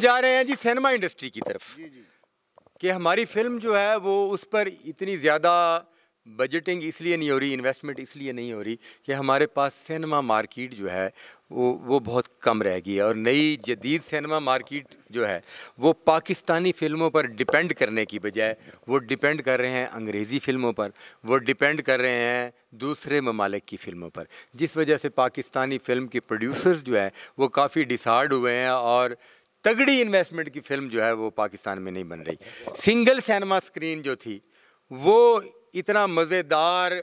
जा रहे हैं जी सिनेमा इंडस्ट्री की तरफ जी जी कि हमारी फिल्म जो है वो उस पर इतनी ज़्यादा बजटिंग इसलिए नहीं हो रही इन्वेस्टमेंट इसलिए नहीं हो रही कि हमारे पास सिनेमा मार्केट जो है वो वो बहुत कम रह गई है और नई जदीद सिनेमा मार्केट जो है वो पाकिस्तानी फ़िल्मों पर डिपेंड करने की बजाय वो डिपेंड कर रहे हैं अंग्रेज़ी फ़िल्मों पर वो डिपेंड कर रहे हैं दूसरे ममालिक की फ़िल्मों पर जिस वजह से पाकिस्तानी फ़िल्म के प्रोड्यूसर्स जो हैं वो काफ़ी डिसार्ड हुए हैं और तगड़ी इन्वेस्टमेंट की फिल्म जो है वो पाकिस्तान में नहीं बन रही सिंगल सिनेमा स्क्रीन जो थी वो इतना मज़ेदार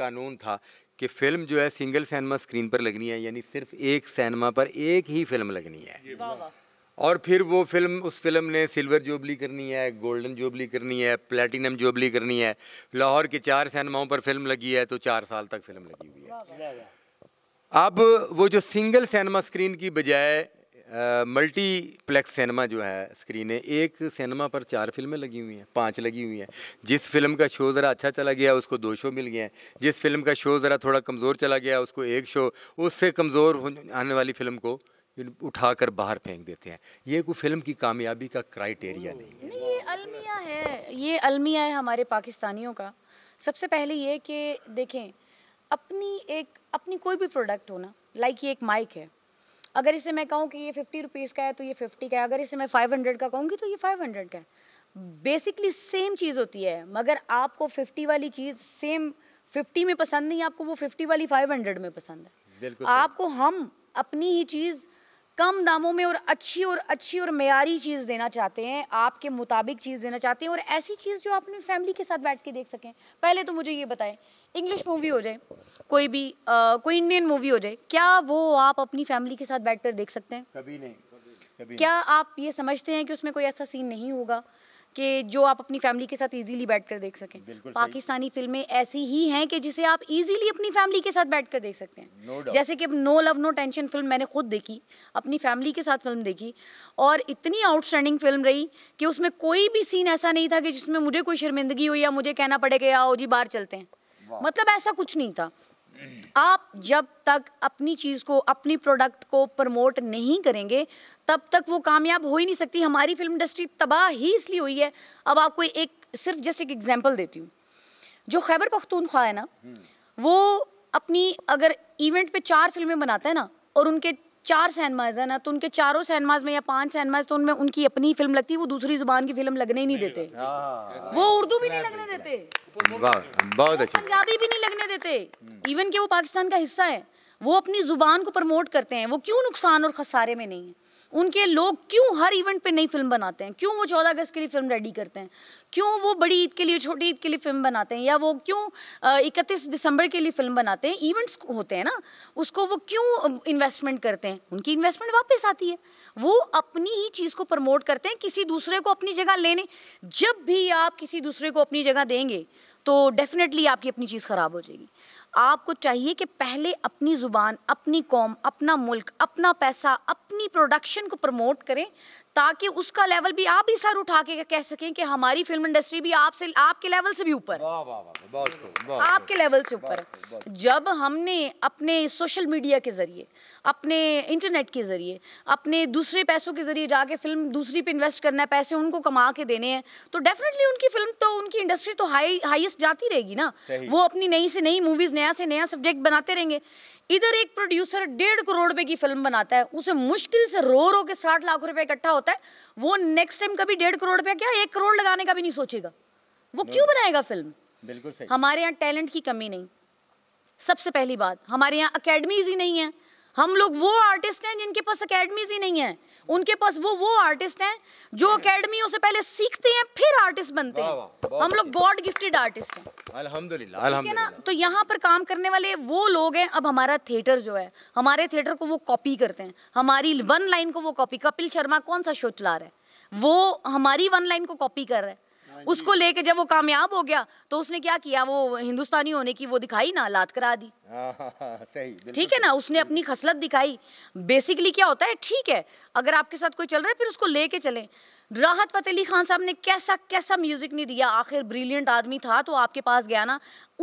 कानून था कि फिल्म जो है सिंगल सिनेमा स्क्रीन पर लगनी है यानी सिर्फ एक सिनेमा पर एक ही फिल्म लगनी है और फिर वो फिल्म उस फिल्म ने सिल्वर जुबली करनी है गोल्डन जुबली करनी है प्लेटिनम जुबली करनी है लाहौर के चार सिनेमाओं पर फिल्म लगी है तो चार साल तक फिल्म लगी हुई है अब वो जो सिंगल सिनेमा स्क्रीन की बजाय मल्टीप्लेक्स सिनेमा जो है स्क्रीन है एक सिनेमा पर चार फिल्में लगी हुई हैं पांच लगी हुई हैं जिस फिल्म का शो ज़रा अच्छा चला गया उसको दो शो मिल गए हैं जिस फिल्म का शो ज़रा थोड़ा कमज़ोर चला गया उसको एक शो उससे कमज़ोर आने वाली फिल्म को उठा कर बाहर फेंक देते हैं ये कोई फिल्म की कामयाबी का क्राइटेरिया नहीं है ये अलमिया है ये अलमिया है हमारे पाकिस्तानियों का सबसे पहले ये कि देखें अपनी एक अपनी कोई भी प्रोडक्ट हो ना लाइक ये एक माइक है अगर इसे मैं कहूँ कि ये फिफ्टी रुपीज़ का है तो ये फिफ्टी का है अगर इसे मैं फाइव हंड्रेड का कहूँगी तो ये फाइव हंड्रेड का है बेसिकली सेम चीज़ होती है मगर आपको फिफ्टी वाली चीज़ सेम फिफ्टी में पसंद नहीं आपको वो फिफ्टी वाली फाइव हंड्रेड में पसंद है आपको हम अपनी ही चीज़ कम दामों में और अच्छी और अच्छी और मैारी चीज़ देना चाहते हैं आपके मुताबिक चीज़ देना चाहते हैं और ऐसी चीज़ जो आप अपनी फैमिली के साथ बैठ के देख सकें पहले तो मुझे ये बताएं इंग्लिश मूवी हो जाए कोई भी आ, कोई इंडियन मूवी हो जाए क्या वो आप अपनी फैमिली के साथ बैठ कर देख सकते हैं कभी नहीं कभी क्या आप ये समझते हैं कि उसमें कोई ऐसा सीन नहीं होगा कि जो आप अपनी फैमिली के साथ इजीली कर देख सकें पाकिस्तानी फिल्में ऐसी ही हैं कि जिसे आप इजीली अपनी फैमिली के साथ कर देख सकते हैं no जैसे कि no love no tension film मैंने खुद देखी अपनी फैमिली के साथ फिल्म देखी और इतनी आउटस्टैंडिंग फिल्म रही कि उसमें कोई भी सीन ऐसा नहीं था कि जिसमें मुझे कोई शर्मिंदगी हो या मुझे कहना पड़े कि आओ जी बाहर चलते हैं मतलब ऐसा कुछ नहीं था आप जब तक अपनी चीज़ को अपनी प्रोडक्ट को प्रमोट नहीं करेंगे तब तक वो कामयाब हो ही नहीं सकती हमारी फिल्म इंडस्ट्री तबाह ही इसलिए हुई है अब आपको एक सिर्फ जस्ट एक एग्जाम्पल देती हूँ जो खैबर पख्तूनख्वा है ना हम्म। वो अपनी अगर इवेंट पे चार फिल्में बनाता है ना और उनके चार सैनमाज है ना तो उनके चारों सैनमाज में या पांच सैनमाज तो उनमें उनकी अपनी फिल्म लगती है वो दूसरी जुबान की फिल्म लगने ही नहीं देते वो उर्दू भी नहीं लगने देते बहुत अच्छी पंजाबी भी नहीं लगने देते इवन के वो पाकिस्तान का हिस्सा है वो अपनी जुबान को प्रमोट करते हैं वो क्यों नुकसान और खसारे में नहीं है उनके लोग क्यों हर इवेंट पे नई फिल्म बनाते हैं क्यों वो चौदह अगस्त के लिए फिल्म रेडी करते हैं क्यों वो बड़ी ईद के लिए छोटी ईद के लिए फिल्म बनाते हैं या वो क्यों इकतीस दिसंबर के लिए फिल्म बनाते हैं इवेंट्स होते हैं ना उसको वो क्यों इन्वेस्टमेंट करते हैं उनकी इन्वेस्टमेंट वापस आती है वो अपनी ही चीज़ को प्रमोट करते हैं किसी दूसरे को अपनी जगह लेने जब भी आप किसी दूसरे को अपनी जगह देंगे तो डेफिनेटली आपकी अपनी चीज़ ख़राब हो जाएगी आपको चाहिए कि पहले अपनी ज़ुबान अपनी कौम अपना मुल्क अपना पैसा अपनी प्रोडक्शन को प्रमोट करें ताकि उसका लेवल भी आप ही सर उठा के कह सकें कि हमारी फिल्म इंडस्ट्री भी आपसे आपके लेवल से भी ऊपर आपके लेवल से ऊपर है जब हमने अपने सोशल मीडिया के जरिए अपने इंटरनेट के जरिए अपने दूसरे पैसों के जरिए जाके फिल्म दूसरी पे इन्वेस्ट करना है पैसे उनको कमा के देने हैं तो डेफिनेटली उनकी फिल्म तो उनकी इंडस्ट्री तो हाई हाईएस्ट जाती रहेगी ना वो अपनी नई से नई मूवीज नया से नया सब्जेक्ट बनाते रहेंगे इधर एक प्रोड्यूसर डेढ़ करोड़ रुपए की फिल्म बनाता है उसे मुश्किल से रो रो के साठ लाख रुपए इकट्ठा होता है वो नेक्स्ट टाइम कभी डेढ़ करोड़ रुपया क्या एक करोड़ लगाने का भी नहीं सोचेगा वो क्यों बनाएगा फिल्म बिल्कुल सही हमारे यहाँ टैलेंट की कमी नहीं सबसे पहली बात हमारे यहाँ अकेडमीज ही नहीं है हम लोग वो आर्टिस्ट हैं जिनके पास अकेडमीज ही नहीं है उनके पास वो वो आर्टिस्ट हैं जो अकेडमियों से पहले सीखते हैं फिर आर्टिस्ट बनते हैं हम लोग गॉड गिफ्टेड आर्टिस्ट हैं अल्हम्दुलिल्लाह है ना तो यहाँ पर काम करने वाले वो लोग हैं अब हमारा थिएटर जो है हमारे थिएटर को वो कॉपी करते हैं हमारी वन लाइन को वो कॉपी कपिल शर्मा कौन सा शो चला रहा है वो हमारी वन लाइन को कॉपी कर रहा है उसको लेके जब वो कामयाब हो गया तो उसने क्या किया वो हिंदुस्तानी होने की वो दिखाई ना लात करा दी हाँ, हाँ, हाँ, सही ठीक है ना उसने अपनी खसलत दिखाई बेसिकली क्या होता है ठीक है अगर आपके साथ कोई चल रहा है फिर उसको लेके चले राहत फतेह अली खान साहब ने कैसा कैसा म्यूजिक नहीं दिया आखिर ब्रिलियंट आदमी था तो आपके पास गया ना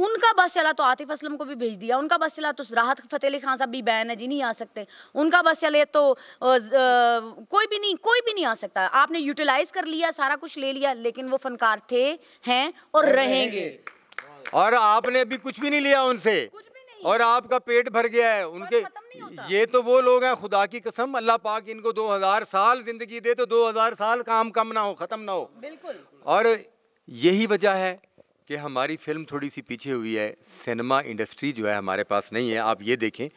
उनका बस चला तो आतिफ असलम को भी भेज दिया उनका बस चला तो राहत फतेह अली खान साहब भी बैन है जी नहीं आ सकते उनका बस चले तो आ, कोई भी नहीं कोई भी नहीं आ सकता आपने यूटिलाइज कर लिया सारा कुछ ले लिया लेकिन वो फनकार थे हैं और रहेंगे और आपने अभी कुछ भी नहीं लिया उनसे और आपका पेट भर गया है उनके ये तो वो लोग हैं खुदा की कसम अल्लाह पाक इनको 2000 साल जिंदगी दे तो 2000 साल काम कम ना हो ख़त्म ना हो बिल्कुल और यही वजह है कि हमारी फिल्म थोड़ी सी पीछे हुई है सिनेमा इंडस्ट्री जो है हमारे पास नहीं है आप ये देखें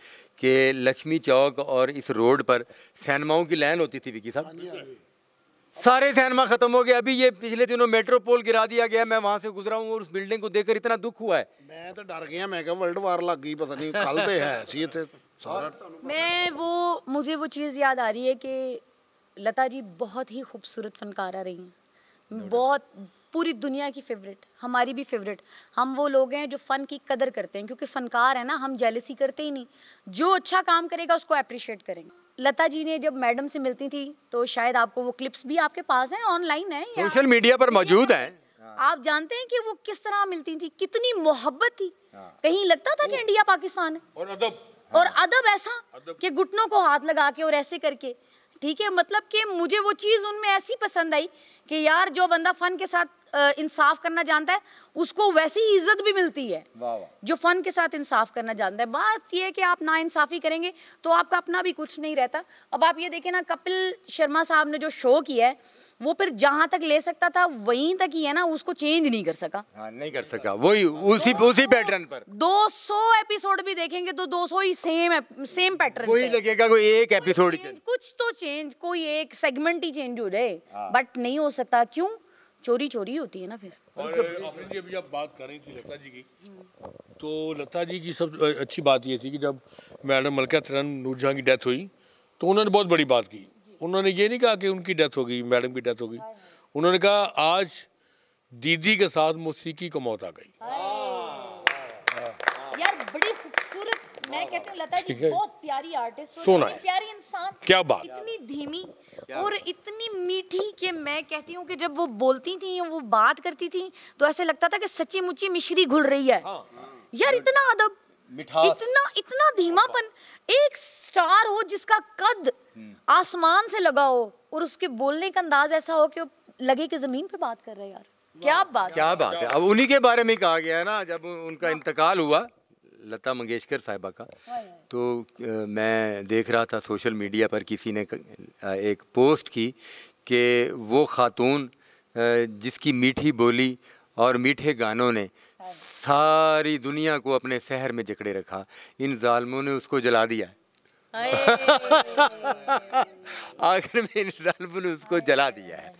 कि लक्ष्मी चौक और इस रोड पर सिनेमाओं की लाइन होती थी विकी साहब हाँ हाँ सारे सिनेमा खत्म हो गए अभी ये पिछले दिनों मेट्रो पोल गिरा दिया गया मैं वहां से गुजरा हूँ और उस बिल्डिंग को देखकर इतना दुख हुआ है मैं तो डर गया मैं वर्ल्ड वार लग गई पता नहीं कल तो है मैं वो मुझे वो चीज़ याद आ रही है कि लता जी बहुत ही खूबसूरत फनकारा रही हैं बहुत पूरी दुनिया की फेवरेट हमारी भी फेवरेट हम वो लोग हैं जो फ़न की कदर करते हैं क्योंकि फ़नकार है ना हम जेलसी करते ही नहीं जो अच्छा काम करेगा उसको अप्रिशिएट करेंगे लता जी ने जब मैडम से मिलती थी तो शायद आपको वो क्लिप्स भी आपके पास हैं ऑनलाइन है सोशल मीडिया पर मौजूद है हाँ। आप जानते हैं कि वो किस तरह मिलती थी कितनी मोहब्बत थी हाँ। कहीं लगता था कि इंडिया पाकिस्तान है और अदब और अदब ऐसा हाँ। कि घुटनों को हाथ लगा के और ऐसे करके ठीक है मतलब कि मुझे वो चीज़ उनमें ऐसी पसंद आई कि यार जो बंदा फन के साथ इंसाफ करना जानता है उसको वैसी इज्जत भी मिलती है जो फन के साथ इंसाफ करना जानता है बात यह कि आप ना इंसाफी करेंगे तो आपका अपना भी कुछ नहीं रहता अब आप ये देखें ना कपिल शर्मा साहब ने जो शो किया है वो फिर जहां तक ले सकता था वहीं तक ही है ना उसको चेंज नहीं कर सका हाँ, नहीं कर सका वही उसी उसी पैटर्न पर 200 एपिसोड भी देखेंगे तो 200 ही सेम सेम पैटर्न वही लगेगा कोई एक एपिसोड कुछ तो चेंज कोई एक सेगमेंट ही चेंज हो जाए बट हाँ। नहीं हो सकता क्यों चोरी चोरी होती है ना फिर और जी अभी जब बात कर रही थी लता जी की हम्म। तो लता जी की सब अच्छी बात ये थी कि जब मैडम मलका तरन नूरजहाँ की डेथ हुई तो उन्होंने बहुत बड़ी बात की उन्होंने ये नहीं कहा कि उनकी डेथ हो गई मैडम की डेथ हो गई उन्होंने कहा आज दीदी के साथ मौसीकी को मौत आ गई मैं हाँ, कहती हाँ। हूँ लता जी बहुत प्यारी आर्टिस्ट सोना है प्यारी इंसान क्या बात इतनी धीमी और इतनी मीठी कि मैं कहती हूँ कि जब वो बोलती थी वो बात करती थी तो ऐसे लगता था कि सच्ची मुची मिश्री घुल रही है हाँ, यार इतना अदब इतना इतना धीमापन एक स्टार हो जिसका कद हम्म। आसमान से लगा हो और उसके बोलने का अंदाज ऐसा हो कि लगे कि जमीन पे बात कर रहे हैं यार क्या बात क्या बात है अब उन्हीं के बारे में कहा गया है ना जब उनका इंतकाल हुआ लता मंगेशकर साहिबा का तो मैं देख रहा था सोशल मीडिया पर किसी ने एक पोस्ट की कि वो खातून जिसकी मीठी बोली और मीठे गानों ने हाँ। सारी दुनिया को अपने शहर में जकड़े रखा इन जालमों ने उसको जला दिया आखिर में इन जालमों ने उसको जला दिया है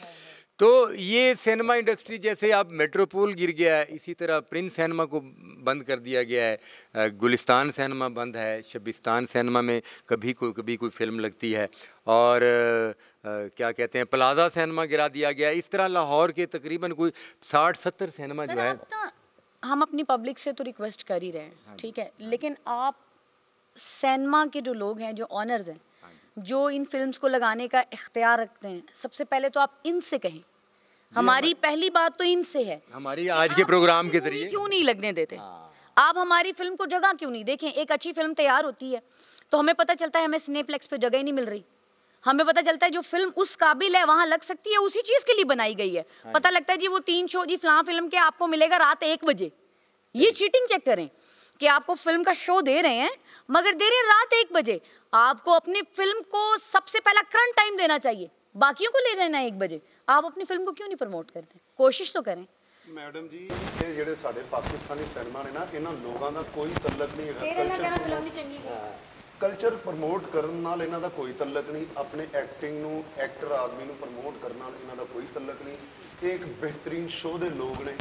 तो ये सिनेमा इंडस्ट्री जैसे आप मेट्रोपोल गिर गया है इसी तरह प्रिंस सिनेमा को बंद कर दिया गया है गुलिस्तान सिनेमा बंद है शबिस्तान सिनेमा में कभी कोई कभी कोई फिल्म लगती है और आ, क्या कहते हैं प्लाजा सिनेमा गिरा दिया गया है इस तरह लाहौर के तकरीबन कोई साठ सत्तर सिनेमा जो है तो, हम अपनी पब्लिक से तो रिक्वेस्ट कर ही रहे हैं हाँ ठीक है लेकिन आप सिनेमा के जो लोग हैं जो ऑनर्स हैं जो इन फिल्म्स को लगाने का इख्तियार रखते हैं सबसे पहले तो आप इनसे कहें हमारी पहली बात तो इनसे है हमारी आज के प्रोग्राम के जरिए क्यों नहीं लगने देते हाँ। आप हमारी फिल्म को जगह क्यों नहीं देखें एक अच्छी फिल्म तैयार होती है तो हमें पता चलता है हमें सिनेप्लेक्स पे जगह ही नहीं मिल रही हमें पता चलता है जो फिल्म उस काबिल है वहां लग सकती है उसी चीज के लिए बनाई गई है हाँ पता लगता है जी वो तीन शो जी फिलहाल फिल्म के आपको मिलेगा रात एक बजे ये चीटिंग चेक करें कि आपको फिल्म का शो दे रहे हैं मगर देर रात एक बजे आपको अपनी फिल्म को सबसे पहला करंट टाइम देना चाहिए बाकियों को ले जाना एक बजे आप अपनी फिल्म को क्यों नहीं प्रमोट करते कोशिश तो करें ਮੈਡਮ ਜੀ ਇਹ ਜਿਹੜੇ ਸਾਡੇ ਪਾਕਿਸਤਾਨੀ ਸਿਨੇਮਾ ਨੇ ਨਾ ਇਹਨਾਂ ਲੋਕਾਂ ਦਾ ਕੋਈ ਤਲਕ ਨਹੀਂ ਹੈਗਾ ਤੇਰੇ ਨਾਲ ਕਹਿਣਾ ਫਿਲਮ ਨਹੀਂ ਚੰਗੀ ਕਲਚਰ ਪ੍ਰਮੋਟ ਕਰਨ ਨਾਲ ਇਹਨਾਂ ਦਾ ਕੋਈ ਤਲਕ ਨਹੀਂ ਆਪਣੇ ਐਕਟਿੰਗ ਨੂੰ ਐਕਟਰ ਆਦਮੀ ਨੂੰ ਪ੍ਰਮੋਟ ਕਰਨ ਨਾਲ ਇਹਨਾਂ ਦਾ ਕੋਈ ਤਲਕ ਨਹੀਂ ਇਹ ਇੱਕ ਬਿਹਤਰੀਨ ਸ਼ੋਅ ਦੇ ਲੋਕ ਨੇ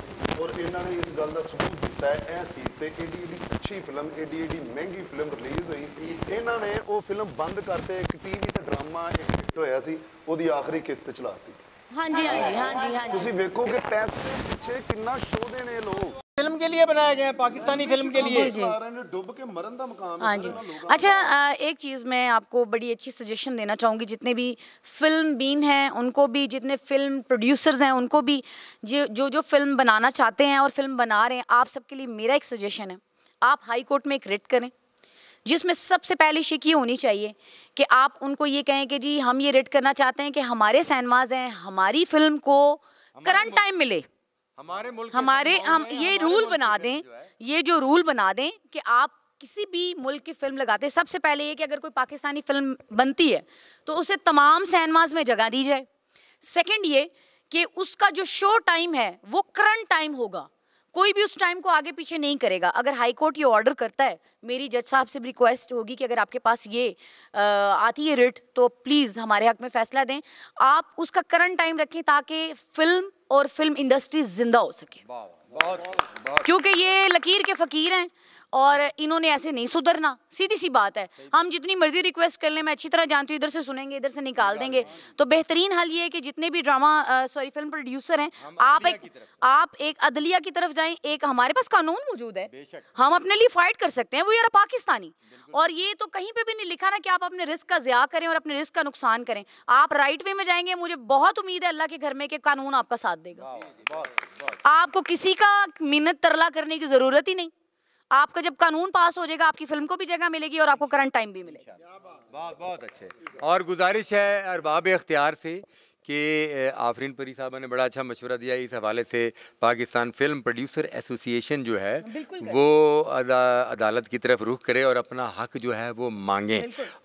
ਔਰ ਇਹਨਾਂ ਨੇ ਇਸ ਗੱਲ ਦਾ ਸਬੂਤ ਦਿੱਤਾ ਹੈ ਐ ਸੀ ਤੇ ਏਡੀ ਵੀ ਅੱਛੀ ਫਿਲਮ ਏਡੀ ਡੀ ਮਹਿੰਗੀ ਫਿਲਮ ਰਿਲੀਜ਼ ਹੋਈ ਇਹਨਾਂ ਨੇ ਉਹ ਫਿਲਮ ਬੰਦ ਕਰਤੇ ਇੱਕ ਟੀਵੀ ਤੇ ਡਰਾਮਾ ਹਿੱਟ ਹੋਇਆ ਸੀ ਉਹਦੀ ਆਖਰੀ ਕਿਸ਼ਤ ਚਲਾਤੀ ਹਾਂਜੀ ਹਾਂਜੀ ਹਾਂਜੀ ਹਾਂਜੀ ਤੁਸੀਂ ਵੇਖੋ ਕਿ ਪੈਸੇ ਪਿੱਛੇ ਕਿੰਨਾ ਸ਼ੋਅ ਦੇ ਨੇ ਲੋਕ के लिए बनाया गया है पाकिस्तानी हाँ फिल्म के लिए हाँ डूब के मरण का मकान हाँ जी अच्छा एक चीज़ मैं आपको बड़ी अच्छी सजेशन देना चाहूँगी जितने भी फिल्म बीन हैं उनको भी जितने फिल्म प्रोड्यूसर्स हैं उनको भी जो जो फिल्म बनाना चाहते हैं और फिल्म बना रहे हैं आप सबके लिए मेरा एक सजेशन है आप हाई कोर्ट में एक रिट करें जिसमें सबसे पहली शिक ये होनी चाहिए कि आप उनको ये कहें कि जी हम ये रिट करना चाहते हैं कि हमारे सैनमाज हैं हमारी फिल्म को करंट टाइम मिले हमारे मुल्क हमारे हम ये रूल बना दें ये जो रूल बना दें कि आप किसी भी मुल्क की फिल्म लगाते हैं सबसे पहले ये कि अगर कोई पाकिस्तानी फिल्म बनती है तो उसे तमाम सैनमाज में जगह दी जाए सेकंड ये कि उसका जो शो टाइम है वो करंट टाइम होगा कोई भी उस टाइम को आगे पीछे नहीं करेगा अगर हाई कोर्ट ये ऑर्डर करता है मेरी जज साहब से भी रिक्वेस्ट होगी कि अगर आपके पास ये आ, आती है रिट तो प्लीज़ हमारे हक में फैसला दें आप उसका करंट टाइम रखें ताकि फिल्म और फिल्म इंडस्ट्री जिंदा हो सके क्योंकि ये लकीर के फ़कीर हैं और इन्होंने ऐसे नहीं सुधरना सीधी सी बात है हम जितनी मर्जी रिक्वेस्ट कर लें मैं अच्छी तरह जानती हूँ इधर से सुनेंगे इधर से निकाल देंगे तो बेहतरीन हल ये है कि जितने भी ड्रामा सॉरी फिल्म प्रोड्यूसर हैं आप एक आप एक अदलिया की तरफ जाएं एक हमारे पास कानून मौजूद है हम अपने लिए फाइट कर सकते हैं वो यार पाकिस्तानी और ये तो कहीं पर भी नहीं लिखा ना कि आप अपने रिस्क का ज़्या करें और अपने रिस्क का नुकसान करें आप राइट वे में जाएंगे मुझे बहुत उम्मीद है अल्लाह के घर में कि कानून आपका साथ देगा आपको किसी का मिन्नत तरला करने की ज़रूरत ही नहीं आपका जब कानून पास हो जाएगा आपकी फिल्म को भी जगह मिलेगी और आपको करंट टाइम भी मिलेगा बहुत बहुत अच्छे और गुजारिश है अरबाब इख्तियार से कि आफरीन परी साहबा ने बड़ा अच्छा मशवरा दिया इस हवाले से पाकिस्तान फिल्म प्रोड्यूसर एसोसिएशन जो है वो अदा, अदालत की तरफ रुख करे और अपना हक जो है वो मांगे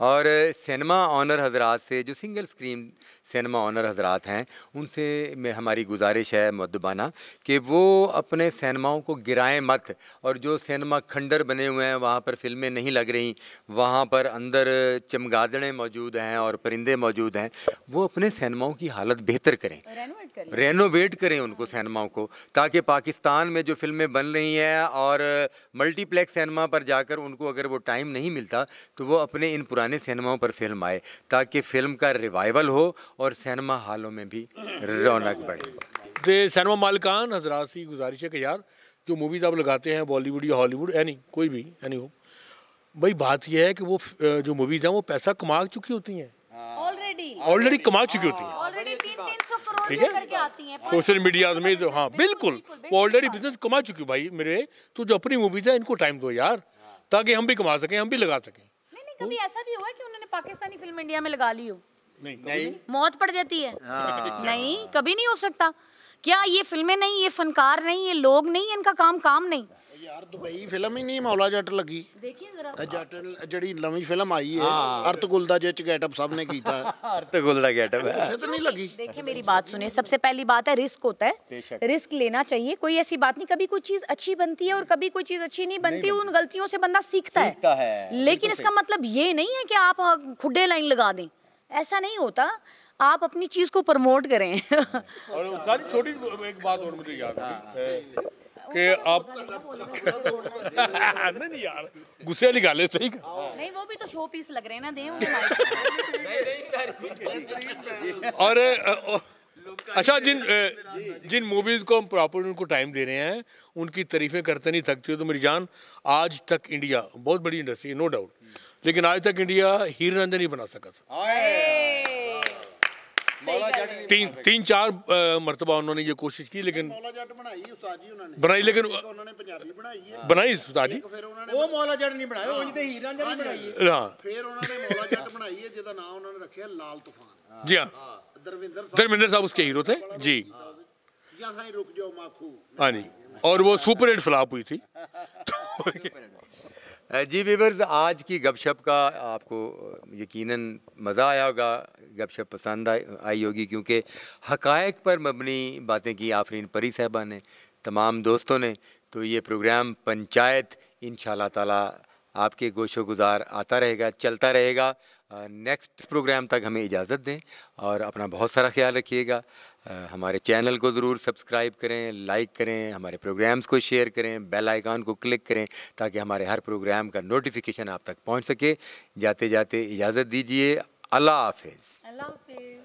और सिनेमा ऑनर हजरात से जो सिंगल स्क्रीन सिनेमा ऑनर हजरात हैं उनसे में हमारी गुजारिश है मदबाना कि वो अपने सिनेमाओं को गिराएं मत और जो सिनेमा खंडर बने हुए हैं वहाँ पर फिल्में नहीं लग रही वहाँ पर अंदर चमगादड़ें मौजूद हैं और परिंदे मौजूद हैं वो अपने सिनेमाओं की हालत बेहतर करें रेनोवेट करें उनको सिनेमाओं को ताकि पाकिस्तान में जो फिल्में बन रही हैं और मल्टीप्लेक्स सिनेमा पर जाकर उनको अगर वो टाइम नहीं मिलता तो वो अपने इन पुराने सिनेमाओं पर फिल्म आए ताकि फिल्म का रिवाइवल हो और सिनेमा हालों में भी रौनक बढ़े सिनेमा मालिकान हजरा सी गुजारिश है कि यार जो मूवीज़ आप लगाते हैं बॉलीवुड या हॉलीवुड यानी कोई भी यानी हो भाई बात यह है कि वो जो मूवीज़ हैं वो पैसा कमा चुकी होती हैं ऑलरेडी कमा चुकी होती हैं ठीक है सोशल मीडिया में तो हाँ बिल्कुल वो ऑलरेडी बिजनेस हाँ। कमा चुकी भाई मेरे तो जो अपनी मूवीज है इनको टाइम दो यार ताकि हम भी कमा सकें हम भी लगा सकें कभी ऐसा भी हुआ कि उन्होंने पाकिस्तानी फिल्म इंडिया में लगा ली हो नहीं, नहीं मौत पड़ जाती है हाँ। अच्छा। नहीं कभी नहीं हो सकता क्या ये फिल्में नहीं ये फनकार नहीं ये लोग नहीं इनका काम काम नहीं है तो नहीं लगी देखिए मेरी बात सुनिए सबसे पहली बात है रिस्क होता है रिस्क लेना चाहिए कोई ऐसी बात नहीं कभी कोई चीज अच्छी बनती है और कभी कोई चीज अच्छी नहीं बनती उन गलतियों से बंदा सीखता, है।, है लेकिन तो इसका मतलब ये नहीं है कि आप खुडे लाइन लगा दें ऐसा नहीं होता आप अपनी चीज को प्रमोट करें और छोटी एक बात और मुझे याद है कि आप नहीं यार गुस्से वाली है सही नहीं वो भी तो शो पीस लग रहे हैं ना दें और अच्छा जिन जिन मूवीज़ को हम प्रॉपर उनको टाइम दे रहे हैं उनकी तारीफें करते नहीं थकती हो तो मेरी जान आज तक इंडिया बहुत बड़ी इंडस्ट्री है नो डाउट लेकिन आज तक इंडिया हीर नंदन नहीं बना सका था तीन तीन चार मरतबा उन्होंने ये कोशिश की लेकिन बनाई लेकिन बनाई उस्ताद जी ਉਹ ਮੌਲਾ ਜੱਟ ਨਹੀਂ ਬਣਾਇਆ ਉਹ ਜਿਹਦੇ ਹੀਰਾਂ ਜੱਟ ਬਣਾਈ ਹੈ ਹਾਂ ਫਿਰ ਉਹਨਾਂ ਨੇ ਮੌਲਾ ਜੱਟ ਬਣਾਈ ਹੈ ਜਿਹਦਾ ਨਾਮ ਉਹਨਾਂ ਨੇ ਰੱਖਿਆ ਲਾਲ ਤੂਫਾਨ ਜੀ ਹਾਂ ਦਰਵਿੰਦਰ ਸਾਹਿਬ ਦਰਵਿੰਦਰ ਸਾਹਿਬ ਉਸਕੇ ਹੀਰੋ ਥੇ ਜੀ ਜਾਂ ਸਾਈਂ ਰੁਕ ਜਾਓ ਮਾਖੂ हाँ जी और वो सुपर हिट फ्लॉप हुई थी जी वीवर्स आज की गपशप का आपको यकीनन मज़ा आया होगा गपशप पसंद आई होगी क्योंकि हकायक पर मबनी बातें की आफरीन परी साहबा ने तमाम दोस्तों ने तो ये प्रोग्राम पंचायत इन ताला आपके गोशो गुजार आता रहेगा चलता रहेगा नेक्स्ट प्रोग्राम तक हमें इजाज़त दें और अपना बहुत सारा ख्याल रखिएगा हमारे चैनल को ज़रूर सब्सक्राइब करें लाइक करें हमारे प्रोग्राम्स को शेयर करें बेल आइकान को क्लिक करें ताकि हमारे हर प्रोग्राम का नोटिफिकेशन आप तक पहुंच सके जाते जाते इजाज़त दीजिए अल्लाह हाफिज़